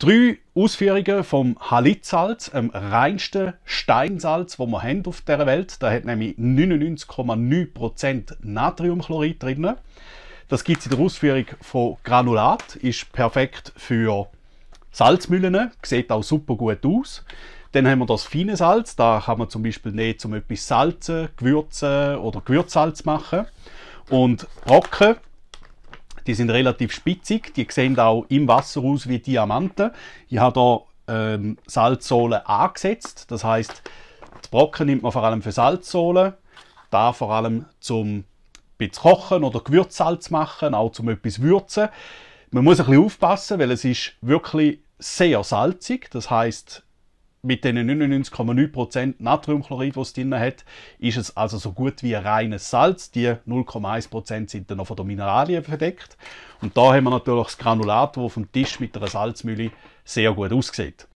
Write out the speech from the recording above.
Drei Ausführungen vom Halitzsalz, dem reinsten Steinsalz, wo wir haben auf der Welt. Da hat nämlich 99,9% Natriumchlorid drin. Das gibt es in der Ausführung von Granulat, ist perfekt für Salzmühlen, sieht auch super gut aus. Dann haben wir das feine Salz, da kann man zum Beispiel nehmen, um etwas salzen, gewürzen oder Gewürzsalz machen. Und Brocken, die sind relativ spitzig, die sehen auch im Wasser aus wie Diamanten. Ich habe hier ähm, Salzsohle angesetzt, das heißt, die Brocken nimmt man vor allem für Salzsohle, da vor allem zum kochen oder Gewürzsalz machen, auch zum etwas würzen. Man muss ein bisschen aufpassen, weil es ist wirklich sehr salzig. Das heißt, mit den 99,9% Natriumchlorid, was es drin hat, ist es also so gut wie ein reines Salz. Die 0,1% sind dann noch von den Mineralien verdeckt. Und da haben wir natürlich das Granulat, das vom Tisch mit einer Salzmühle sehr gut aussieht.